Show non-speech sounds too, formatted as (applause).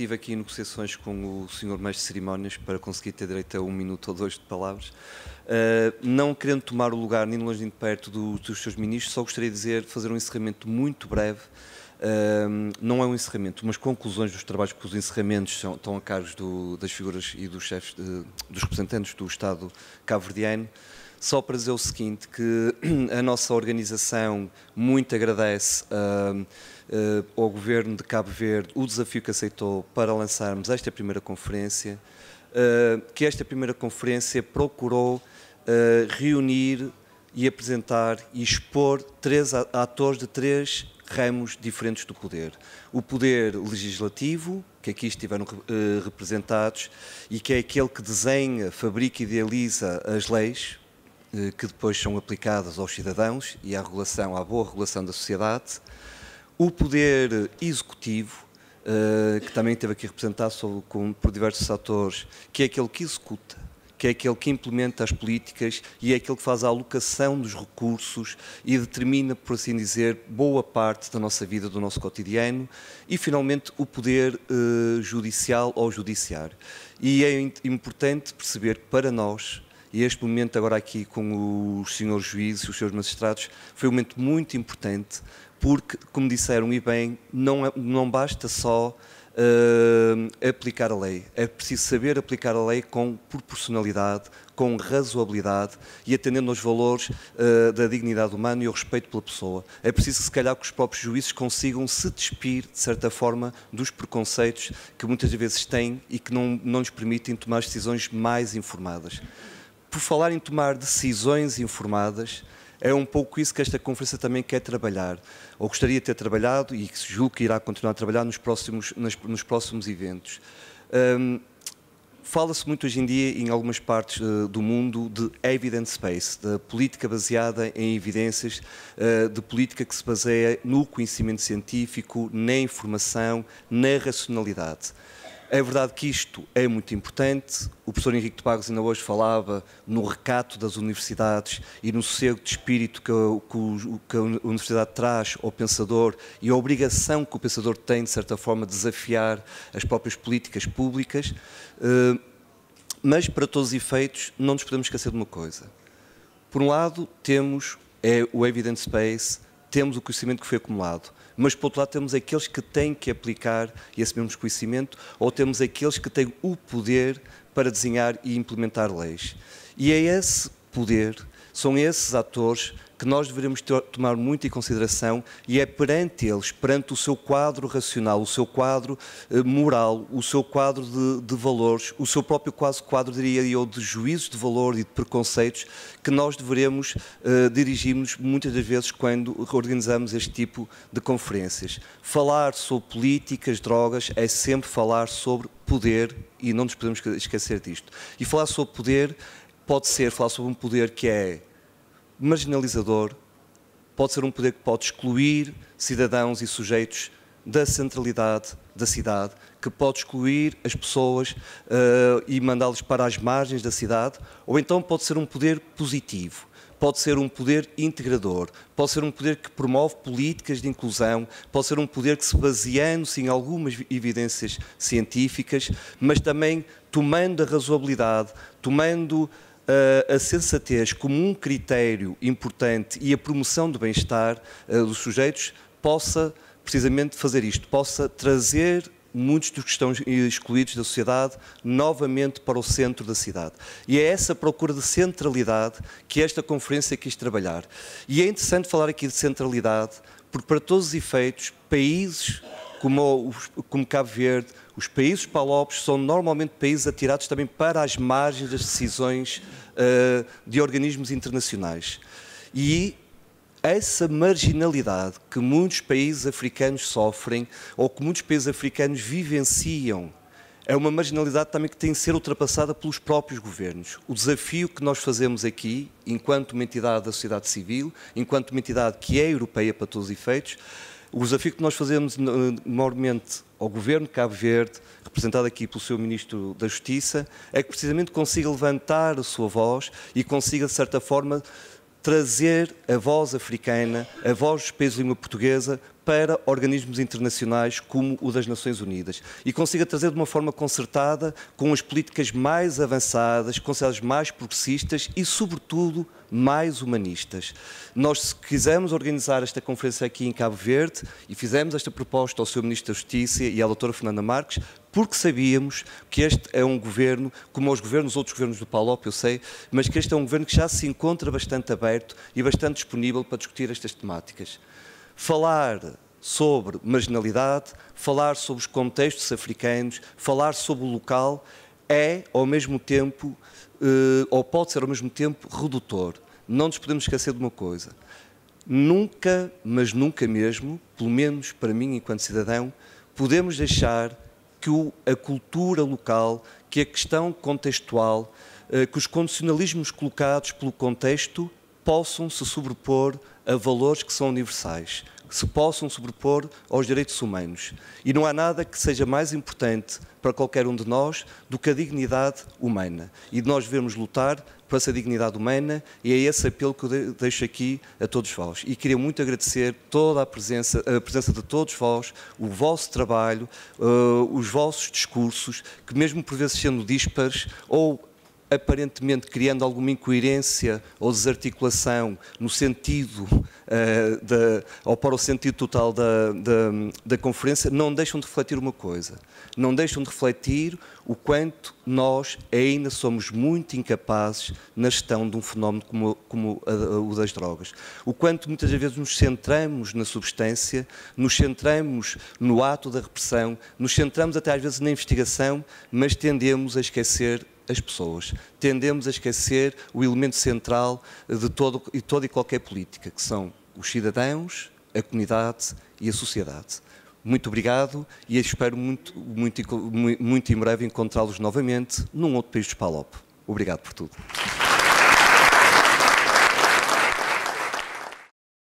tive aqui negociações com o senhor mestre de cerimónias para conseguir ter direito a um minuto ou dois de palavras. Uh, não querendo tomar o lugar nem de longe nem de perto do, dos seus ministros, só gostaria de dizer, fazer um encerramento muito breve. Uh, não é um encerramento, mas conclusões dos trabalhos, porque os encerramentos são, estão a cargo do, das figuras e dos chefes, de, dos representantes do Estado cabo-verdiano só para dizer o seguinte, que (clears throat) a nossa organização muito agradece uh, uh, ao Governo de Cabo Verde o desafio que aceitou para lançarmos esta primeira conferência, uh, que esta primeira conferência procurou reunir e apresentar e expor três atores de três ramos diferentes do poder. O poder legislativo, que aqui estiveram representados, e que é aquele que desenha, fabrica e idealiza as leis, eh, que depois são aplicadas aos cidadãos e à regulação, à boa regulação da sociedade, o poder executivo, eh, que também teve aqui representado por diversos atores, que é aquele que executa, que é aquele que implementa as políticas e é aquele que faz a alocação dos recursos e determina, por assim dizer, boa parte da nossa vida, do nosso cotidiano, e finalmente o poder eh, judicial ou judiciário. E é importante perceber que para nós, e este momento, agora aqui com os senhores juízes, os senhores magistrados, foi um momento muito importante, porque, como disseram e bem, não, é, não basta só uh, aplicar a lei. É preciso saber aplicar a lei com proporcionalidade, com razoabilidade e atendendo aos valores uh, da dignidade humana e ao respeito pela pessoa. É preciso, se calhar, que os próprios juízes consigam se despir, de certa forma, dos preconceitos que muitas vezes têm e que não, não lhes permitem tomar decisões mais informadas por falar em tomar decisões informadas, é um pouco isso que esta conferência também quer trabalhar, ou gostaria de ter trabalhado e que julgo que irá continuar a trabalhar nos próximos, nos próximos eventos. Um, Fala-se muito hoje em dia, em algumas partes uh, do mundo, de evidence-based, da política baseada em evidências, uh, de política que se baseia no conhecimento científico, na informação, na racionalidade. É verdade que isto é muito importante. O professor Henrique de Barros ainda hoje falava no recato das universidades e no sossego de espírito que a, que a universidade traz ao pensador e a obrigação que o pensador tem, de certa forma, de desafiar as próprias políticas públicas. Eh, mas, para todos os efeitos, não nos podemos esquecer de uma coisa. Por um lado, temos é, o Evidence Space, temos o conhecimento que foi acumulado, mas por outro lado temos aqueles que têm que aplicar esse mesmo conhecimento ou temos aqueles que têm o poder para desenhar e implementar leis. E é esse poder, são esses atores que nós devemos tomar muito em consideração e é perante eles, perante o seu quadro racional, o seu quadro eh, moral, o seu quadro de, de, valores, o seu próprio quase quadro, diria eu, de juízos de valor e de preconceitos, que nós deveremos eh, dirigir-nos muitas das vezes quando organizamos este tipo de conferências. Falar sobre políticas, drogas, é sempre falar sobre poder e não nos podemos esquecer disto. E falar sobre poder pode ser falar sobre um poder que é marginalizador, pode ser um poder que pode excluir cidadãos e sujeitos da centralidade da cidade, que pode excluir as pessoas uh, e mandá-los para as margens da cidade, ou então pode ser um poder positivo, pode ser um poder integrador, pode ser um poder que promove políticas de inclusão, pode ser um poder que se baseando-se em algumas evidências científicas, mas também tomando a razoabilidade, tomando a sensatez como um critério importante e a promoção do bem-estar eh, dos sujeitos possa precisamente fazer isto, possa trazer muitos dos que estão excluídos da sociedade novamente para o centro da cidade. E é essa procura de centralidade que esta conferência quis trabalhar. E é interessante falar aqui de centralidade, porque para todos os efeitos, países como, como Cabo Verde, os países palopes são normalmente países atirados também para as margens das decisões uh, de organismos internacionais. E essa marginalidade que muitos países africanos sofrem ou que muitos países africanos vivenciam é uma marginalidade também que tem de ser ultrapassada pelos próprios governos. O desafio que nós fazemos aqui, enquanto uma entidade da sociedade civil, enquanto uma entidade que é europeia para todos os efeitos, o desafio que nós fazemos eh, normalmente ao governo de Cabo Verde, representado aqui pelo seu ministro da Justiça, é que precisamente consiga levantar a sua voz e consiga, de certa forma, trazer a voz africana, a voz dos países de língua portuguesa para organismos internacionais como o das Nações Unidas e consiga trazer de uma forma concertada, com as políticas mais avançadas, com as mais progressistas e, sobretudo, mais humanistas. Nós quisemos organizar esta conferência aqui em Cabo Verde e fizemos esta proposta ao Sr. Ministro da Justiça e à Doutora Fernanda Marques, porque sabíamos que este é um governo, como os governos, outros governos do Palop, eu sei, mas que este é um governo que já se encontra bastante aberto e bastante disponível para discutir estas temáticas falar sobre marginalidade, falar sobre os contextos africanos, falar sobre o local, é ao mesmo tempo, eh, ou pode ser ao mesmo tempo, redutor. Não nos podemos esquecer de uma coisa. Nunca, mas nunca mesmo, pelo menos para mim enquanto cidadão, podemos deixar que a cultura local, que a questão contextual, eh, que os condicionalismos colocados pelo contexto possam se sobrepor a valores que são universais, que se possam sobrepor aos direitos humanos. E não há nada que seja mais importante para qualquer um de nós do que a dignidade humana. E nós devemos lutar por essa dignidade humana e é esse apelo que eu deixo aqui a todos vós. E queria muito agradecer toda a presença, a presença de todos vós, o vosso trabalho, uh, os vossos discursos, que mesmo por vezes sendo díspares ou aparentemente criando alguma incoerência ou desarticulação no sentido uh, da, ou para o sentido total da, da, da conferência, não deixam de refletir uma coisa. Não deixam de refletir o quanto nós ainda somos muito incapazes na gestão de um fenómeno como, como a, a, o das drogas. O quanto muitas vezes nos centramos na substância, nos centramos no ato da repressão, nos centramos até às vezes na investigação, mas tendemos a esquecer as pessoas. Tendemos a esquecer o elemento central de todo, de toda e qualquer política, que são os cidadãos, a comunidade e a sociedade. Muito obrigado e espero muito, muito, muito em breve encontrá-los novamente num outro país de Palop. Obrigado por tudo.